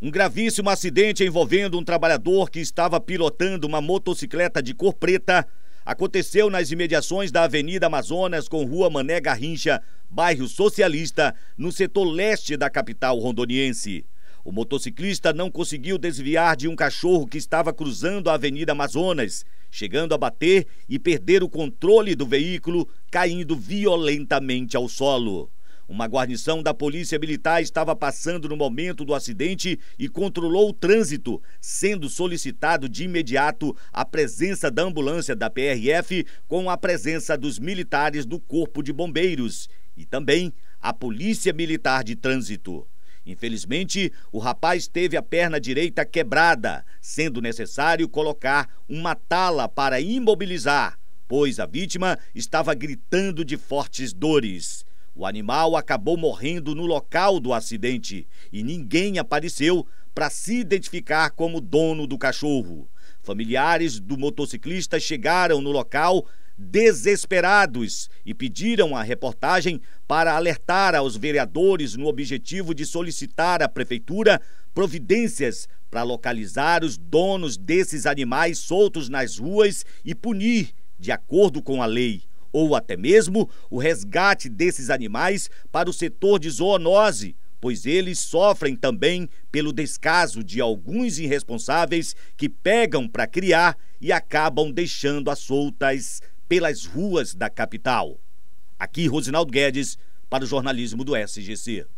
Um gravíssimo acidente envolvendo um trabalhador que estava pilotando uma motocicleta de cor preta aconteceu nas imediações da Avenida Amazonas com Rua Mané Garrincha, bairro Socialista, no setor leste da capital rondoniense. O motociclista não conseguiu desviar de um cachorro que estava cruzando a Avenida Amazonas, chegando a bater e perder o controle do veículo, caindo violentamente ao solo. Uma guarnição da Polícia Militar estava passando no momento do acidente e controlou o trânsito, sendo solicitado de imediato a presença da ambulância da PRF com a presença dos militares do Corpo de Bombeiros e também a Polícia Militar de Trânsito. Infelizmente, o rapaz teve a perna direita quebrada, sendo necessário colocar uma tala para imobilizar, pois a vítima estava gritando de fortes dores. O animal acabou morrendo no local do acidente e ninguém apareceu para se identificar como dono do cachorro. Familiares do motociclista chegaram no local desesperados e pediram a reportagem para alertar aos vereadores no objetivo de solicitar à prefeitura providências para localizar os donos desses animais soltos nas ruas e punir de acordo com a lei ou até mesmo o resgate desses animais para o setor de zoonose, pois eles sofrem também pelo descaso de alguns irresponsáveis que pegam para criar e acabam deixando-as soltas pelas ruas da capital. Aqui, Rosinaldo Guedes, para o jornalismo do SGC.